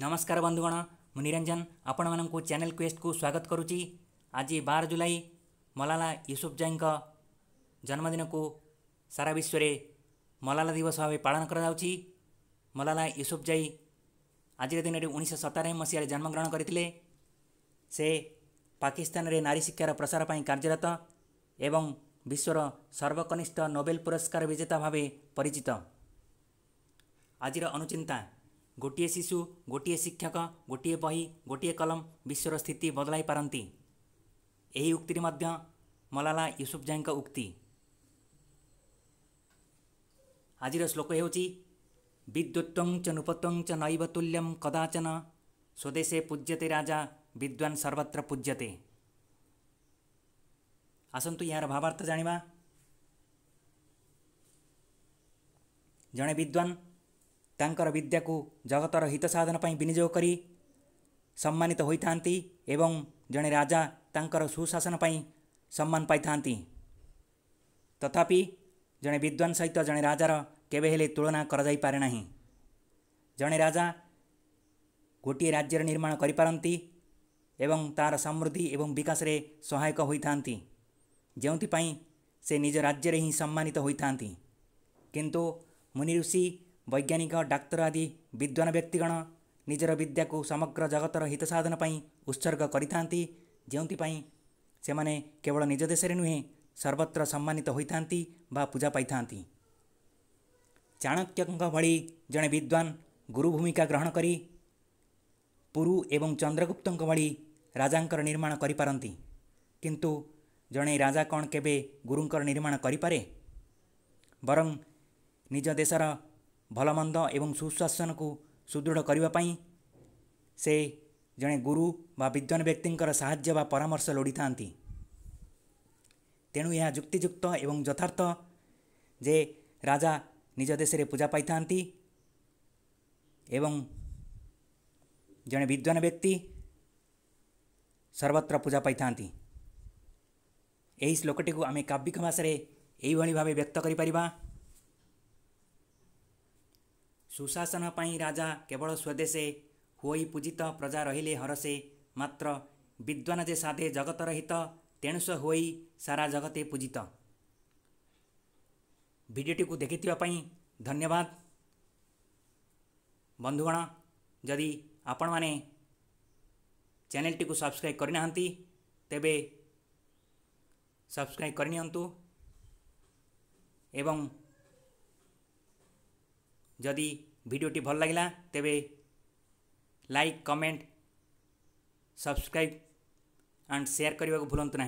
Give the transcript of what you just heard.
नमस्कार बन्धुगण म निरञ्जन आउन क्वेस्ट को स्वागत गरु आज बार जुलै मलालाला युसुफ जन्मदिन को सारा विश्व विश्वले मलाला दिवस भाव पा मलाला युसुफ जै आज दिन उनी सय सतानब्बे से पाकिस्तान गरिकिस्ता नारी शिक्षा प्रसारप्रै कार्यरत एवं विश्व र सर्वकनिष्ठ नोबेल पुरस्कार विजेता भावे परिचित आज अनुचिन्ता गोटे शिशु गोटे शिक्षक गोटे बही गोटे कलम विश्वर स्थित बदल पारती उक्ति मलाला युसुफ जाएं उक्ति आज श्लोक होद्युत च नुपत्व च नैव तुल्यम कदाचन स्वदेशे पूज्यते राजा विद्वान सर्वत्र पूज्यते आसतु यार भावार्थ जाणी जड़े विद्वान ତାଙ୍କର ବିଦ୍ୟାକୁ ଜଗତର ହିତ ସାଧନ ପାଇଁ ବିନିଯୋଗ କରି ସମ୍ମାନିତ ହୋଇଥାନ୍ତି ଏବଂ ଜଣେ ରାଜା ତାଙ୍କର ସୁଶାସନ ପାଇଁ ସମ୍ମାନ ପାଇଥାନ୍ତି ତଥାପି ଜଣେ ବିଦ୍ୱାନ ସହିତ ଜଣେ ରାଜାର କେବେ ହେଲେ ତୁଳନା କରାଯାଇପାରେ ନାହିଁ ଜଣେ ରାଜା ଗୋଟିଏ ରାଜ୍ୟର ନିର୍ମାଣ କରିପାରନ୍ତି ଏବଂ ତା'ର ସମୃଦ୍ଧି ଏବଂ ବିକାଶରେ ସହାୟକ ହୋଇଥାନ୍ତି ଯେଉଁଥିପାଇଁ ସେ ନିଜ ରାଜ୍ୟରେ ହିଁ ସମ୍ମାନିତ ହୋଇଥାନ୍ତି କିନ୍ତୁ ମୁନି ଋଷି ବୈଜ୍ଞାନିକ ଡାକ୍ତର ଆଦି ବିଦ୍ୱାନ ବ୍ୟକ୍ତିଗଣ ନିଜର ବିଦ୍ୟାକୁ ସମଗ୍ର ଜଗତର ହିତ ସାଧନ ପାଇଁ ଉତ୍ସର୍ଗ କରିଥାନ୍ତି ଯେଉଁଥିପାଇଁ ସେମାନେ କେବଳ ନିଜ ଦେଶରେ ନୁହେଁ ସର୍ବତ୍ର ସମ୍ମାନିତ ହୋଇଥାନ୍ତି ବା ପୂଜା ପାଇଥାନ୍ତି ଚାଣକ୍ୟଙ୍କ ଭଳି ଜଣେ ବିଦ୍ୱାନ ଗୁରୁ ଭୂମିକା ଗ୍ରହଣ କରି ପୁରୁ ଏବଂ ଚନ୍ଦ୍ରଗୁପ୍ତଙ୍କ ଭଳି ରାଜାଙ୍କର ନିର୍ମାଣ କରିପାରନ୍ତି କିନ୍ତୁ ଜଣେ ରାଜା କ'ଣ କେବେ ଗୁରୁଙ୍କର ନିର୍ମାଣ କରିପାରେ ବରଂ ନିଜ ଦେଶର ଭଲମନ୍ଦ ଏବଂ ସୁଶାସନକୁ ସୁଦୃଢ଼ କରିବା ପାଇଁ ସେ ଜଣେ ଗୁରୁ ବା ବିଦ୍ୱାନ ବ୍ୟକ୍ତିଙ୍କର ସାହାଯ୍ୟ ବା ପରାମର୍ଶ ଲୋଡ଼ିଥାନ୍ତି ତେଣୁ ଏହା ଯୁକ୍ତିଯୁକ୍ତ ଏବଂ ଯଥାର୍ଥ ଯେ ରାଜା ନିଜ ଦେଶରେ ପୂଜା ପାଇଥାନ୍ତି ଏବଂ ଜଣେ ବିଦ୍ୱାନ ବ୍ୟକ୍ତି ସର୍ବତ୍ର ପୂଜା ପାଇଥାନ୍ତି ଏହି ଶ୍ଲୋକଟିକୁ ଆମେ କାବ୍ୟିକ ଭାଷାରେ ଏଇଭଳି ଭାବେ ବ୍ୟକ୍ତ କରିପାରିବା ସୁଶାସନ ପାଇଁ ରାଜା କେବଳ ସ୍ୱଦେଶେ ହୋଇ ପୂଜିତ ପ୍ରଜା ରହିଲେ ହରସେ ମାତ୍ର ବିଦ୍ୱାନ ଯେ ସାଧେ ଜଗତର ହିତ ତେଣୁ ସେ ହୋଇ ସାରା ଜଗତେ ପୂଜିତ ଭିଡ଼ିଓଟିକୁ ଦେଖିଥିବା ପାଇଁ ଧନ୍ୟବାଦ ବନ୍ଧୁଗଣ ଯଦି ଆପଣମାନେ ଚ୍ୟାନେଲଟିକୁ ସବସ୍କ୍ରାଇବ୍ କରିନାହାନ୍ତି ତେବେ ସବସ୍କ୍ରାଇବ୍ କରିନିଅନ୍ତୁ ଏବଂ ଯଦି ভিডিওটি ভাল লাগিলা তেবে like comment subscribe and share করা ভুলতু না